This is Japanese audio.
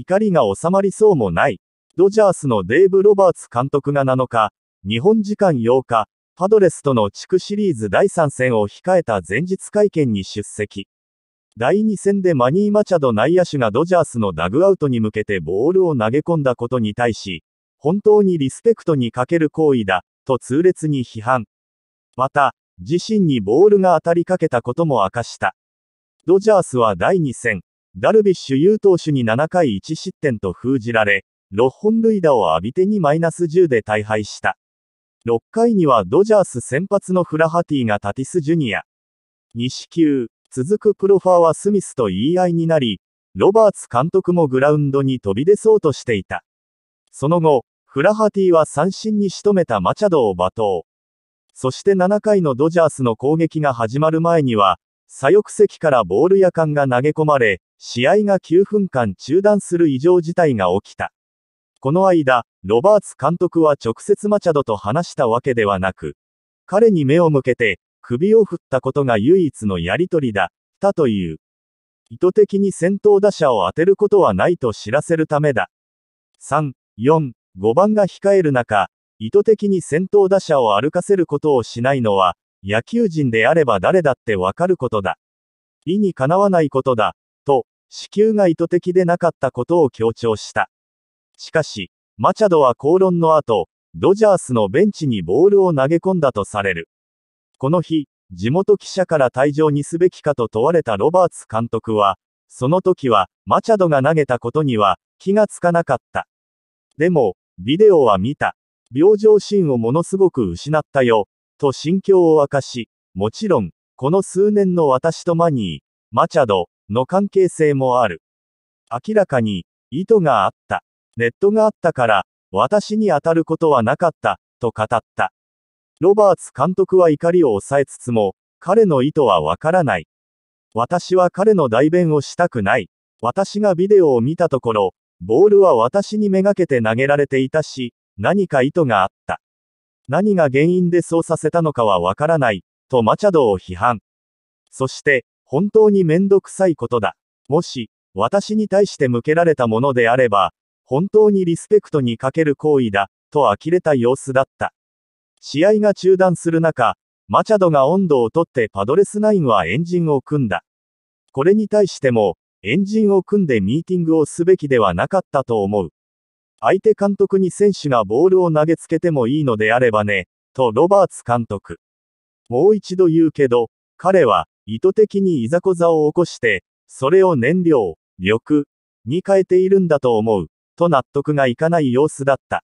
怒りが収まりそうもない。ドジャースのデーブ・ロバーツ監督が7日、日本時間8日、パドレスとの地区シリーズ第3戦を控えた前日会見に出席。第2戦でマニー・マチャド内野手がドジャースのダグアウトに向けてボールを投げ込んだことに対し、本当にリスペクトに欠ける行為だ、と痛烈に批判。また、自身にボールが当たりかけたことも明かした。ドジャースは第2戦、ダルビッシュ有投手に7回1失点と封じられ、6本塁打を浴びてにマイナス10で大敗した。6回にはドジャース先発のフラハティがタティス・ジュニア。西球、続くプロファーはスミスと言い合いになり、ロバーツ監督もグラウンドに飛び出そうとしていた。その後、フラハティは三振に仕留めたマチャドを罵倒。そして7回のドジャースの攻撃が始まる前には、左翼席からボールや缶が投げ込まれ、試合が9分間中断する異常事態が起きた。この間、ロバーツ監督は直接マチャドと話したわけではなく、彼に目を向けて、首を振ったことが唯一のやりとりだ、たという。意図的に先頭打者を当てることはないと知らせるためだ。3、4、5番が控える中、意図的に先頭打者を歩かせることをしないのは、野球人であれば誰だってわかることだ。意にかなわないことだ、と、死球が意図的でなかったことを強調した。しかし、マチャドは口論の後、ドジャースのベンチにボールを投げ込んだとされる。この日、地元記者から退場にすべきかと問われたロバーツ監督は、その時は、マチャドが投げたことには、気がつかなかった。でも、ビデオは見た。病状シーンをものすごく失ったよ。と心境を明かし、もちろん、この数年の私とマニー、マチャドの関係性もある。明らかに、意図があった。ネットがあったから、私に当たることはなかった、と語った。ロバーツ監督は怒りを抑えつつも、彼の意図はわからない。私は彼の代弁をしたくない。私がビデオを見たところ、ボールは私にめがけて投げられていたし、何か意図があった。何が原因でそうさせたのかはわからない、とマチャドを批判。そして、本当にめんどくさいことだ。もし、私に対して向けられたものであれば、本当にリスペクトにかける行為だ、と呆れた様子だった。試合が中断する中、マチャドが温度をとってパドレスンはエンジンを組んだ。これに対しても、エンジンを組んでミーティングをすべきではなかったと思う。相手監督に選手がボールを投げつけてもいいのであればね、とロバーツ監督。もう一度言うけど、彼は意図的にいざこざを起こして、それを燃料、力に変えているんだと思う、と納得がいかない様子だった。